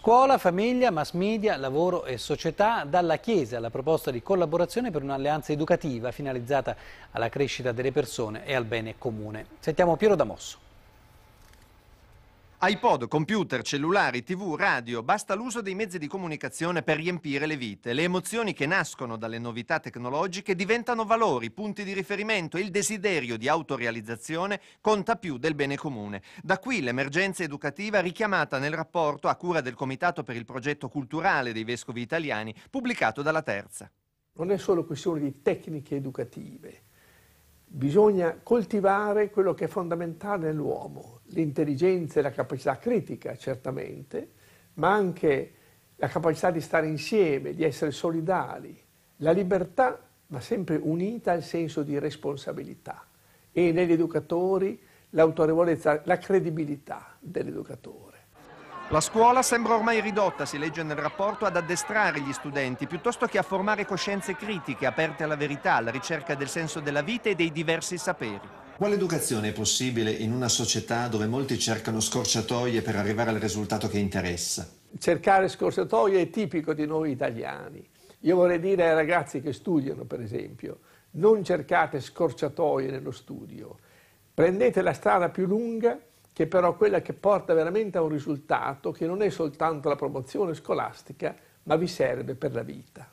Scuola, famiglia, mass media, lavoro e società, dalla Chiesa alla proposta di collaborazione per un'alleanza educativa finalizzata alla crescita delle persone e al bene comune. Sentiamo Piero Damosso iPod, computer, cellulari, tv, radio, basta l'uso dei mezzi di comunicazione per riempire le vite. Le emozioni che nascono dalle novità tecnologiche diventano valori, punti di riferimento e il desiderio di autorealizzazione conta più del bene comune. Da qui l'emergenza educativa richiamata nel rapporto a cura del Comitato per il progetto culturale dei vescovi italiani, pubblicato dalla Terza. Non è solo questione di tecniche educative Bisogna coltivare quello che è fondamentale nell'uomo, l'intelligenza e la capacità critica, certamente, ma anche la capacità di stare insieme, di essere solidali, la libertà, ma sempre unita al senso di responsabilità. E negli educatori l'autorevolezza, la credibilità dell'educatore. La scuola sembra ormai ridotta, si legge nel rapporto, ad addestrare gli studenti piuttosto che a formare coscienze critiche aperte alla verità, alla ricerca del senso della vita e dei diversi saperi. Quale educazione è possibile in una società dove molti cercano scorciatoie per arrivare al risultato che interessa? Cercare scorciatoie è tipico di noi italiani. Io vorrei dire ai ragazzi che studiano, per esempio, non cercate scorciatoie nello studio, prendete la strada più lunga che è però quella che porta veramente a un risultato che non è soltanto la promozione scolastica, ma vi serve per la vita.